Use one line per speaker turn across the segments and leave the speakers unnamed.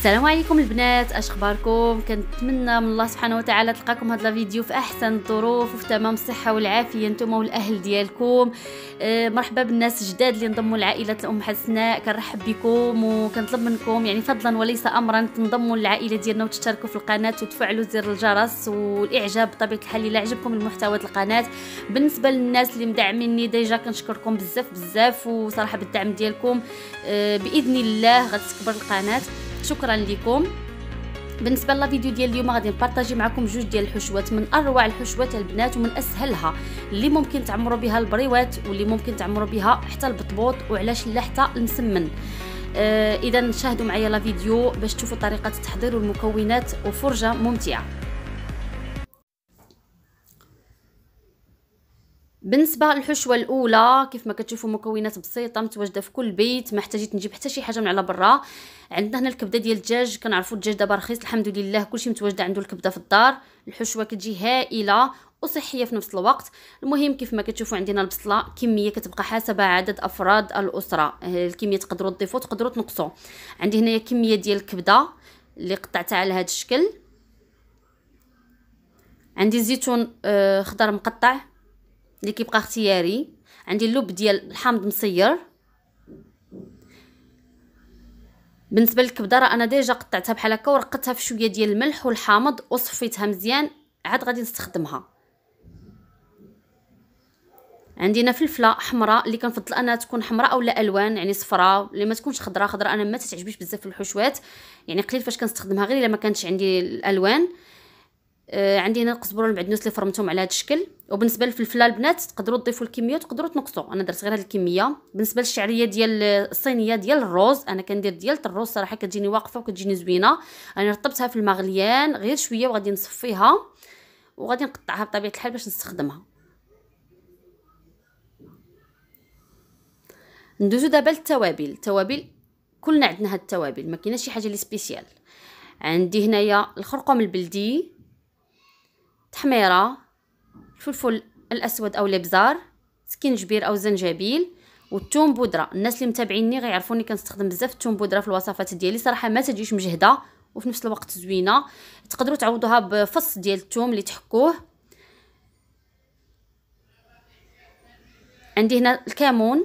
السلام عليكم البنات اش اخباركم كنتمنى من الله سبحانه وتعالى تلقاكم هاد لا فيديو في احسن الظروف وفي تمام الصحه والعافيه نتوما والاهل ديالكم آه، مرحبا بالناس الجداد اللي انضموا لعائله الام حسناء كنرحب بكم وكنطلب منكم يعني فضلا وليس امرا تنضموا للعائله ديالنا وتشتركوا في القناه وتفعلوا زر الجرس والاعجاب بطبيعه الحال الا عجبكم المحتوى ديال القناه بالنسبه للناس اللي مدعميني ديجا كنشكركم بزاف بزاف وصراحه بالدعم ديالكم آه، باذن الله غتكبر القناه شكرا لكم بالنسبه للفيديو ديال اليوم غادي نبارطاجي معكم جوج ديال الحشوات من اروع الحشوات البنات ومن اسهلها اللي ممكن تعمروا بها البريوات واللي ممكن تعمروا بها حتى البطبوط وعلاش لا حتى المسمن آه اذا شاهدوا معايا لا فيديو باش تشوفوا طريقه التحضير والمكونات وفرجه ممتعه بالنسبه للحشوه الاولى كيف ما كتشوفوا مكونات بسيطه متواجده في كل بيت ما احتاجيت نجيب حتى شي حاجه من على برا عندنا هنا الكبده ديال الدجاج كنعرفوا الدجاج دابا رخيص الحمد لله كلشي متواجده عنده الكبده في الدار الحشوه كتجي هائله وصحيه في نفس الوقت المهم كيف ما كتشوفوا عندنا البصله كميه كتبقى حسب عدد افراد الاسره آه، الكميه تقدروا تضيفوا تقدروا تنقصوا عندي هنايا كميه ديال الكبده اللي قطعتها على هذا الشكل عندي زيتون آه، خضر مقطع اللي كيبقى اختياري عندي اللب ديال الحامض مصير بالنسبه للكبده راه انا ديجا قطعتها بحال هكا ورقتها في شويه ديال الملح والحامض وصفيتها مزيان عاد غادي نستخدمها عندي هنا فلفله حمراء اللي كنفضل انها تكون حمراء اولا الوان يعني صفراء اللي ما تكونش خضراء خضراء انا ما تتعجبنيش بزاف في الحشوات يعني قليل فاش كنستخدمها غير الا ما كانتش عندي الالوان آه عندي هنا القزبر والمعدنوس اللي فرمتهم على هذا الشكل وبالنسبه للفلفله البنات تقدروا تضيفوا الكميه وتقدروا تنقصوا انا درت غير هذه الكميه بالنسبه للشعريه ديال الصينيه ديال الروز انا كندير ديال الروز صراحه كتجيني واقفه وكتجيني زوينه انا رطبتها في المغليان غير شويه وغادي نصفيها وغادي نقطعها بطبيعه الحال باش نستخدمها ندوزو دابا للتوابل التوابل كلنا عندنا هاد التوابل ما كاينه شي حاجه لي سبيسيال عندي هنايا الخرقوم البلدي تحميرة الفلفل الأسود أو الإبزار سكينجبير أو زنجبيل والثوم بودره الناس اللي متابعيني غيعرفوني كنستخدم بزاف الثوم بودره في الوصفات ديالي صراحه ما تجيش مجهده وفي نفس الوقت زوينه تقدروا تعوضوها بفص ديال الثوم اللي تحكوه عندي هنا الكمون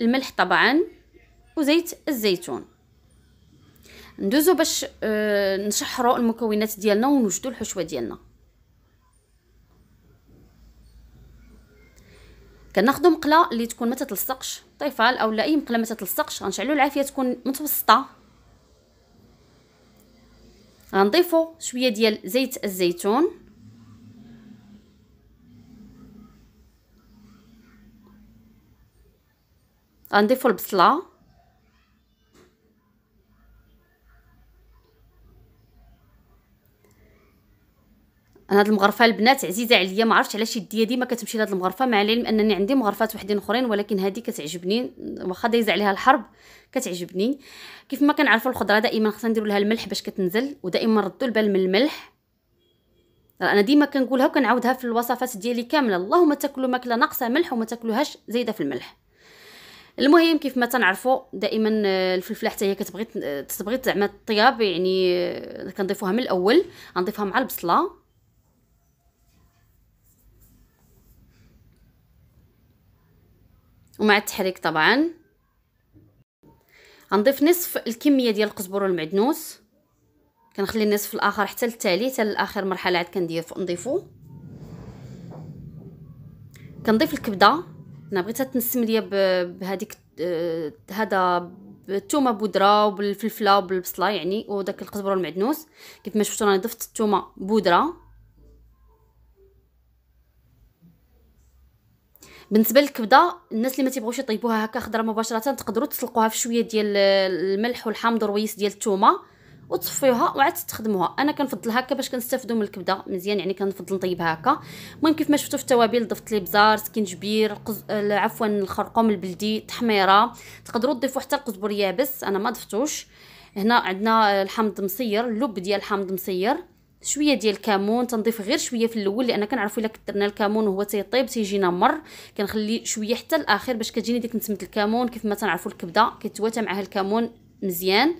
الملح طبعا وزيت الزيتون ندوزو باش آه، نشحروا المكونات ديالنا ونوجدوا الحشوه ديالنا كناخذوا مقله اللي تكون ما تتلصقش طيفال اولا اي مقله ما تتلصقش غنشعلوا العافيه تكون متوسطه غنضيفوا شويه ديال زيت الزيتون غنضيفوا البصله انا هاد المغرفه البنات عزيزه عليا ما عرفتش علاش يديا ديما كتمشي لهاد المغرفه مع العلم انني عندي مغرفات وحدين اخرين ولكن هادي كتعجبني واخا دايزه عليها الحرب كتعجبني كيف ما كنعرفوا الخضره دائما خصنا نديروا لها الملح باش كتنزل ودائما ردوا البال من الملح انا ديما كنقولها وكنعاودها في الوصفات ديالي كامله اللهم تاكلوا ماكله ناقصه ملح وما تاكلوهاش زايده في الملح المهم كيف ما تنعرفوا دائما الفلفله حتى هي كتبغي تبغي زعما الطياب يعني كنضيفوها من الاول غنضيفها مع البصله ومع التحريك طبعا غنضيف نصف الكميه ديال القزبر والمعدنوس كنخلي النصف الاخر حتى للتالي حتى لاخر مرحله عاد كندير نضيفو كنضيف الكبده انا بغيتها تنسم ليا بهذيك آه، هذا بالثومه بودره وبالفلفله وبالبصله يعني وداك القزبر والمعدنوس كيف ما شفتوا انا ضفت الثومه بودره بالنسبه للكبده الناس اللي ما تيبغوش يطيبوها هكا خضره مباشره تقدروا تسلقوها في شويه ديال الملح والحامض والرويس ديال الثومه وتصفيوها وعاد تستخدموها انا كنفضل هكا باش كنستافدوا من الكبده مزيان يعني كنفضل نطيبها هكا المهم كيف ما شفتوا في التوابل ضفت لي بزار سكينجبير قز... عفوا الخرقوم البلدي تحميره تقدروا تضيفوا حتى القزبر يابس انا ما ضفتوش هنا عندنا الحامض مصير اللب ديال الحامض مصير شويه ديال الكمون تنضيف غير شويه في الاول لان كنعرفوا الا كثرنا الكمون وهو تيطيب تيجينا مر كنخلي شويه حتى الاخير باش كتجيني ديك نسمه الكمون كيف ما تنعرفوا الكبده كتواتى معها الكمون مزيان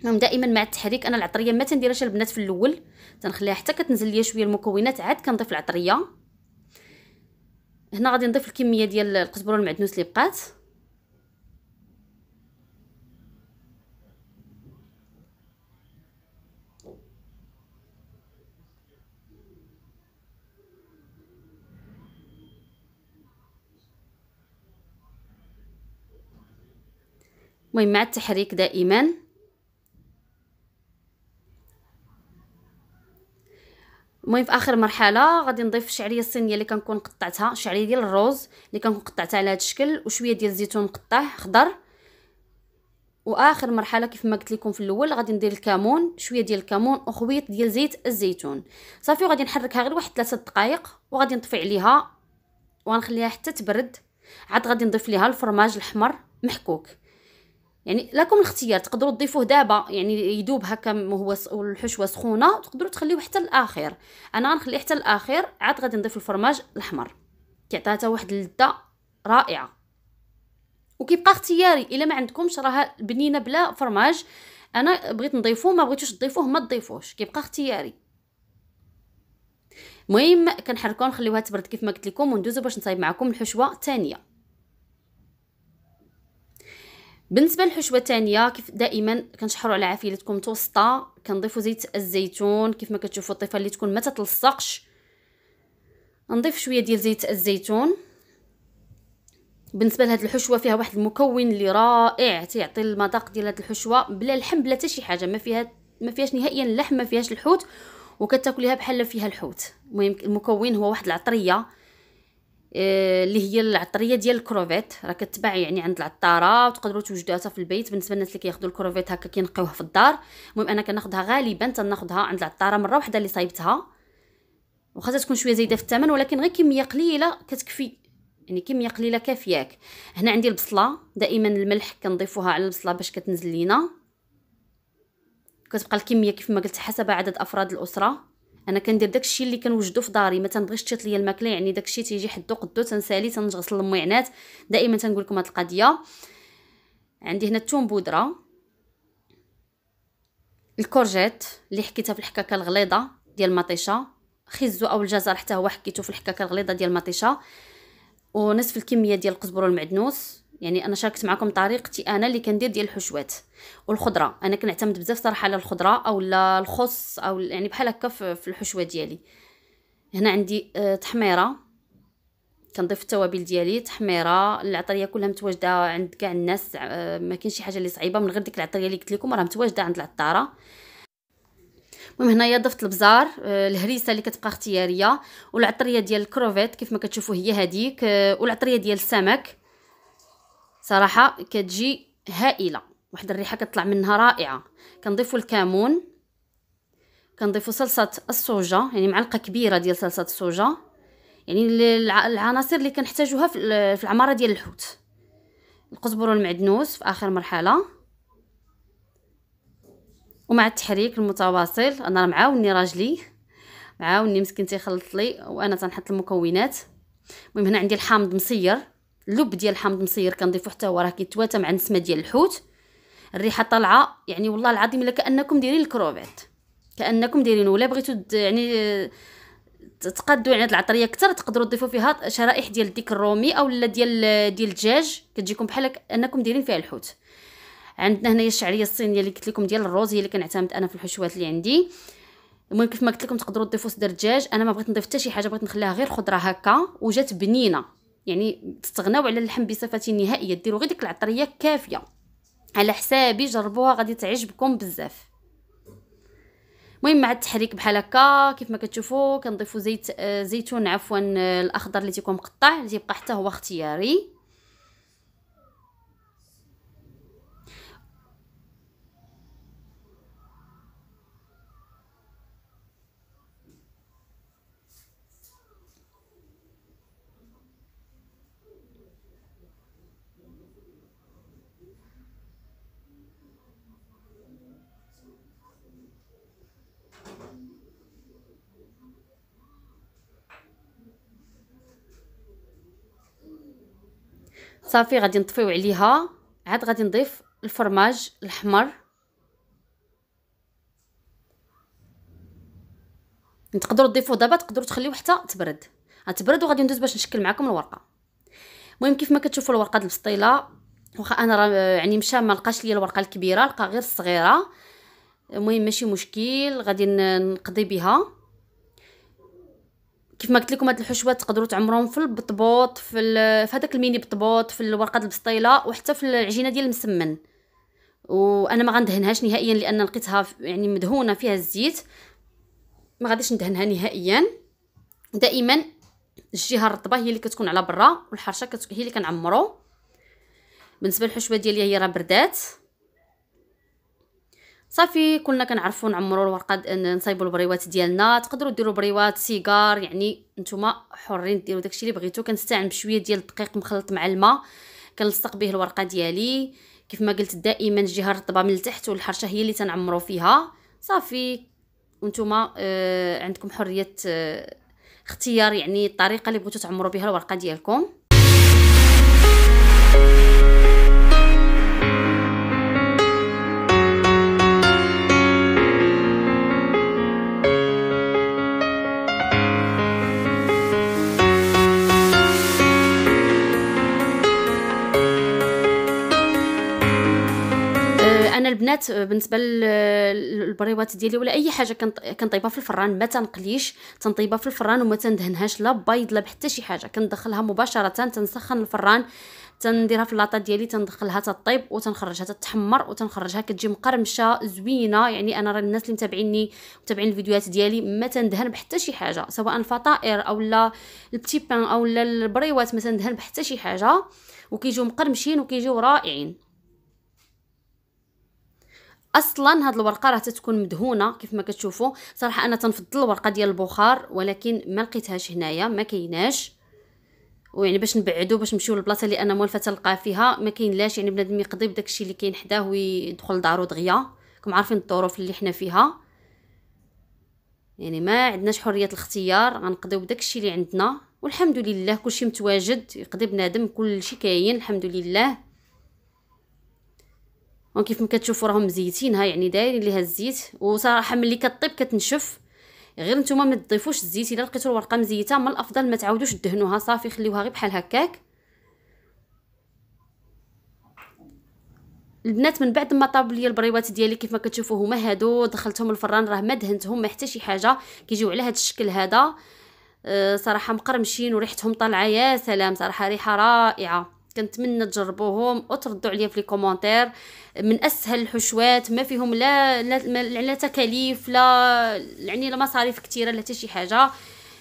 المهم دائما مع التحريك انا العطريه ما تنديرهاش البنات في الاول تنخليها حتى كتنزل ليا شويه المكونات عاد كنضيف العطريه هنا غادي نضيف الكميه ديال القزبره والمعدنوس اللي بقات المهم مع التحريك دائما المهم في اخر مرحله غادي نضيف الشعريه الصينيه اللي كنكون قطعتها الشعريه ديال الروز اللي كنكون قطعتها على هذا الشكل وشويه ديال الزيتون مقطع خضر واخر مرحله كيف ما قلت لكم في الاول غادي ندير الكمون شويه ديال الكمون وخويط ديال زيت الزيتون صافي وغادي نحركها غير واحد ثلاثة دقائق وغادي نطفي عليها ونخليها حتى تبرد عاد غادي نضيف ليها الفرماج الاحمر محكوك يعني لكم الاختيار تقدروا تضيفوه دابا يعني يدوب هكا وهو الحشوه سخونه تقدروا تخليوه حتى الاخير انا غنخليه حتى الاخير عاد غادي نضيف الفرماج الاحمر كيعطيها حتى واحد اللذه رائعه وكيبقى اختياري الا ما عندكمش راها بنينه بلا فرماج انا بغيت نضيفوه ما بغيتوش تضيفوه ما تضيفوش كيبقى اختياري المهم كنحركو نخليوها تبرد كيف ما قلت لكم وندوزو باش نصايب معكم الحشوه الثانيه بالنسبه للحشوه الثانيه كيف دائما كنشحروا على عافيه تكون متوسطه كنضيفوا زيت الزيتون كيف ما كتشوفوا الطيفه اللي تكون ما تتلصقش نضيف شويه ديال زيت الزيتون بالنسبه لهاد الحشوه فيها واحد المكون اللي رائع تيعطي المذاق ديال هاد الحشوه بلا لحم بلا حتى شي حاجه ما فيها ما فيهاش نهائيا اللحم ما فيهاش الحوت وكتاكليها بحال فيها الحوت المهم المكون هو واحد العطريه آه، اللي هي العطريه ديال الكروفيت راه كتباع يعني عند العطاره وتقدروا توجدوها في البيت بالنسبه للناس اللي كياخذوا الكروفيت هكا كينقيوها في الدار المهم انا كناخذها غالبا تناخذها عند العطاره مره واحده اللي صايبتها وخاصها تكون شويه زايده في الثمن ولكن غير كميه قليله كتكفي يعني كميه قليله كافياك هنا عندي البصله دائما الملح كنضيفوها على البصله باش كتنزل لينا كتبقى الكميه كيف ما قلت حسب عدد افراد الاسره انا كندير داكشي اللي كنوجدو في داري ما تنبغيش تشيط ليا الماكله يعني داكشي تيجي حدو قدو تنسالي تنغسل الميعنات دائما تنقول لكم هاد القضيه عندي هنا الثوم بودره الكورجيت اللي حكيتها في الحكاكه الغليظه ديال المطيشه خزو او الجزر حتى هو حكيتو في الحكاكه الغليظه ديال المطيشه ونصف الكميه ديال القزبر والمعدنوس يعني انا شاركت معكم طريقتي انا اللي كندير ديال الحشوات والخضره انا كنعتمد بزاف صراحه على الخضره او لا الخص او يعني بحال هكا في الحشوه ديالي هنا عندي آه، تحميره كنضيف التوابل ديالي تحميره العطريه كلها متواجده عند كاع الناس آه، ما كاينش شي حاجه اللي صعيبه من غير ديك العطريه اللي قلت لكم راه متواجده عند العطاره المهم هنايا ضفت البزار آه، الهريسه اللي كتبقى اختياريه والعطريه ديال الكروفيت كيف ما كتشوفوا هي هذيك والعطريه ديال السمك صراحه كتجي هائله واحد الريحه كتطلع منها رائعه كنضيفوا الكمون كنضيفوا صلصه الصوجه يعني معلقه كبيره ديال صلصه الصوجه يعني العناصر اللي كنحتاجوها في العماره ديال الحوت القزبر والمعدنوس في اخر مرحله ومع التحريك المتواصل انا راه معاوني راجلي معاوني مسكين تيخلط لي وانا تنحط المكونات المهم هنا عندي الحامض مصير اللب ديال الحامض مصير كنضيفو حتى هو راه كيتواتى مع النسمه ديال الحوت الريحه طالعه يعني والله العظيم الا كانكم دايرين الكروفيت كانكم دايرين ولا بغيتو يعني تقدو يعني هاد العطريه كتر تقدرو ضيفو فيها شرائح ديال الديك الرومي اولا ديال ديال الدجاج كتجيكم بحال انكم دايرين فيها الحوت عندنا هنايا الشعريه الصينيه اللي قلت لكم ديال الروز هي اللي كنعتمد انا في الحشوات اللي عندي المهم كيف ما قلت لكم تقدروا تضيفوا صدر الدجاج انا ما بغيت نضيف حتى شي حاجه بغيت نخليها غير خضره هكا وجات بنينه يعني تستغناو على اللحم بصفه نهائيه ديروا غير ديك العطريه كافيه على حسابي جربوها غادي تعجبكم بزاف المهم مع التحريك بحال هكا كيف ما كتشوفوا كنضيفوا زيت آه زيتون عفوا آه الاخضر اللي تيكون مقطع اللي تيبقى حتى هو اختياري صافي غادي نطفيو عليها عاد غادي نضيف الفرماج الاحمر تقدروا تضيفوه دابا تقدروا تخليوه حتى تبرد غتبرد وغادي ندوز باش نشكل معكم الورقه المهم كيف ما كتشوفوا الورقه البسطيله المسطيله واخا انا راه يعني مشى ما لقاش لي الورقه الكبيره لقى غير الصغيره المهم ماشي مشكل غادي نقضي بها كيف ما قلت لكم هاد الحشوات تقدروا تعمروهم في البطبوط في ال... في هذاك الميني بطبوط في ورقه البسطيله وحتى في العجينه ديال المسمن وانا ما غندهنهاش نهائيا لان لقيتها يعني مدهونه فيها الزيت ما غاديش ندهنها نهائيا دائما الجهه الرطبه هي اللي كتكون على برا والحرشه هي اللي كنعمرو بالنسبه للحشوه ديالي هي راه بردات صافي كلنا كنعرفوا نعمروا الورقه نصايبوا البريوات ديالنا تقدروا ديروا بريوات سيجار يعني نتوما حرين ديروا داكشي اللي بغيتو كنستعمل بشويه ديال الدقيق مخلط مع الماء كنلصق به الورقه ديالي كيف ما قلت دائما الجهه الرطبه من التحت والحرشه هي اللي تنعمروا فيها صافي وانتم آه عندكم حريه آه اختيار يعني الطريقه اللي بغيتو تعمروا بها الورقه ديالكم البنات آه، بالنسبه للبريوات ديالي ولا اي حاجه كنطيبها في الفران ما تنقليش تنطيبها في الفران وما تندهنهاش لا بيض لا بحتى شي حاجه كندخلها مباشره تنسخن الفران تنديرها في اللاطه ديالي تندخلها تطيب وتنخرجها تتحمر وتنخرجها كتجي مقرمشه زوينه يعني انا راه الناس اللي متابعيني متابعين الفيديوهات ديالي ما تندهن بحتى شي حاجه سواء الفطائر او لا البتي بان او لا البريوات ما تندهن بحتى شي حاجه وكيجيو مقرمشين وكيجيو رائعين اصلا هاد الورقه راه تتكون مدهونه كيف ما كتشوفوا صراحه انا تنفضل الورقه ديال البخار ولكن ما لقيتهاش هنايا ما كيناش ويعني باش نبعدو باش نمشيو للبلاصه اللي انا مولفه تلقى فيها ما كاينلاش يعني بنادم يقضي بداكشي اللي كاين حداه ويدخل لدارو دغيا راكم عارفين الظروف اللي حنا فيها يعني ما عندناش حريه الاختيار غنقضيو بداكشي اللي عندنا والحمد لله كلشي متواجد يقضي بنادم كلشي كاين الحمد لله كيف ما كتشوفوا راهم مزيتينها يعني دايرين ليها الزيت وصراحه ملي كطيب كتنشف غير نتوما ما تضيفوش الزيت الا لقيتو الورقه مزيته من الافضل ما تعاودوش دهنوها صافي خليوها غير بحال هكاك البنات من بعد ما طاب ليا البريوات ديالي كيف ما كتشوفوا هما هادو دخلتهم الفران راه ما دهنتهم ما حتى شي حاجه كيجيو على هذا الشكل هذا أه صراحه مقرمشين وريحتهم طالعه يا سلام صراحه ريحه رائعه كنتمنى تجربوهم وتردوا عليا في لي من اسهل الحشوات ما فيهم لا لا, لا تكاليف لا يعني لا مصاريف كثيره لا حتى شي حاجه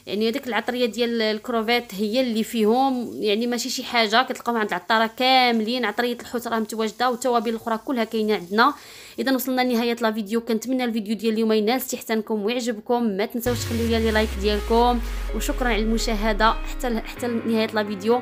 يعني هذيك العطريه ديال الكروفيت هي اللي فيهم يعني ماشي شي حاجه كتلقاهم عند العطاره كاملين عطريه الحوت راه متواجده والتوابل الاخرى كلها كاينه عندنا اذا وصلنا لنهايه لا فيديو كنتمنى الفيديو ديال اليوم ينال استحسانكم ويعجبكم ما تنساوش تخليو لي لايك ديالكم وشكرا على المشاهده حتى حتى نهايه لا فيديو